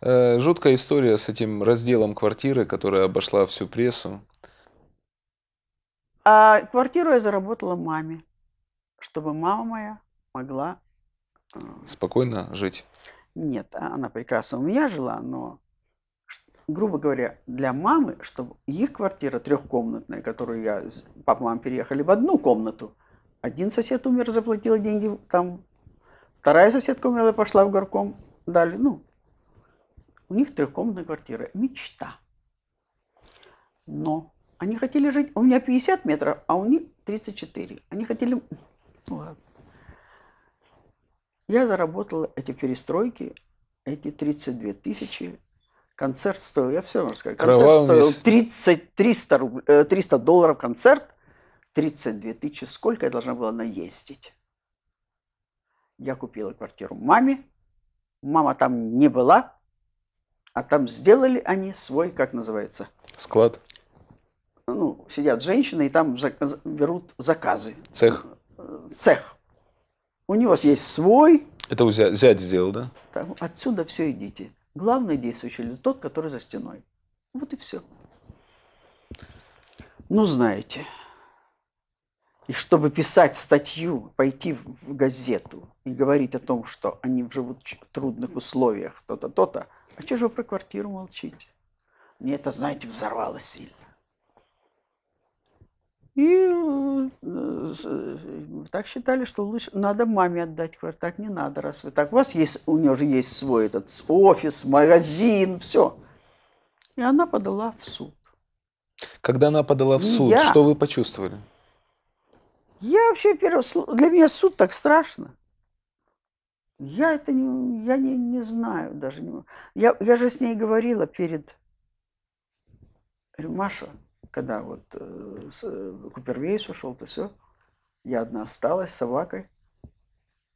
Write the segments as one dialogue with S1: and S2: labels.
S1: Э, жуткая история с этим разделом квартиры, которая обошла всю прессу. А квартиру я заработала маме, чтобы мама моя могла... Э, Спокойно жить? Нет, она прекрасно у меня жила, но, грубо говоря, для мамы, чтобы их квартира трехкомнатная, которую я, папа, мама переехали в одну комнату, один сосед умер, заплатил деньги там, вторая соседка умерла, пошла в горком, дали, ну, у них трехкомнатная квартира. Мечта. Но они хотели жить... У меня 50 метров, а у них 34. Они хотели... Ну, ладно. Я заработала эти перестройки, эти 32 тысячи. Концерт стоил, я все вам расскажу. Концерт Кровавый стоил 30, 300, руб... 300 э, долларов концерт, 32 тысячи. Сколько я должна была наездить? Я купила квартиру маме. Мама там не была, а там сделали они свой, как называется? Склад. Ну, сидят женщины и там за, берут заказы. Цех. Э, цех. У него есть свой. Это у зя, зять сделал, да? Там, отсюда все идите. Главный действующий лиц тот, который за стеной. Вот и все. Ну, знаете. И чтобы писать статью, пойти в газету и говорить о том, что они живут в трудных условиях, то-то, то-то – а что же вы про квартиру молчите? Мне это, знаете, взорвало сильно. И э, так считали, что лучше надо маме отдать квартиру. Так не надо, раз вы так. У вас есть, у нее же есть свой этот офис, магазин, все. И она подала в суд. Когда она подала в суд, я. что вы почувствовали? Я вообще первый для меня суд так страшно. Я это не, я не, не знаю даже. Не, я, я же с ней говорила перед... Говорю, Маша, когда вот э, э Купервейс ушел, то все, я одна осталась с собакой.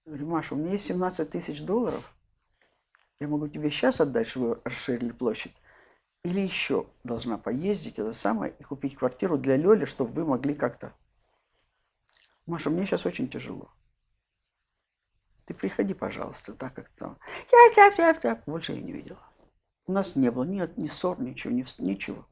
S1: Говорю, Маша, у меня есть 17 тысяч долларов. Я могу тебе сейчас отдать, чтобы расширили площадь. Или еще должна поездить это самое и купить квартиру для Лёли, чтобы вы могли как-то... Маша, мне сейчас очень тяжело. Ты приходи, пожалуйста, так как там. Я, я, я, я. Больше я не видела. У нас не было ни, ни ссор, ничего, ни, ничего.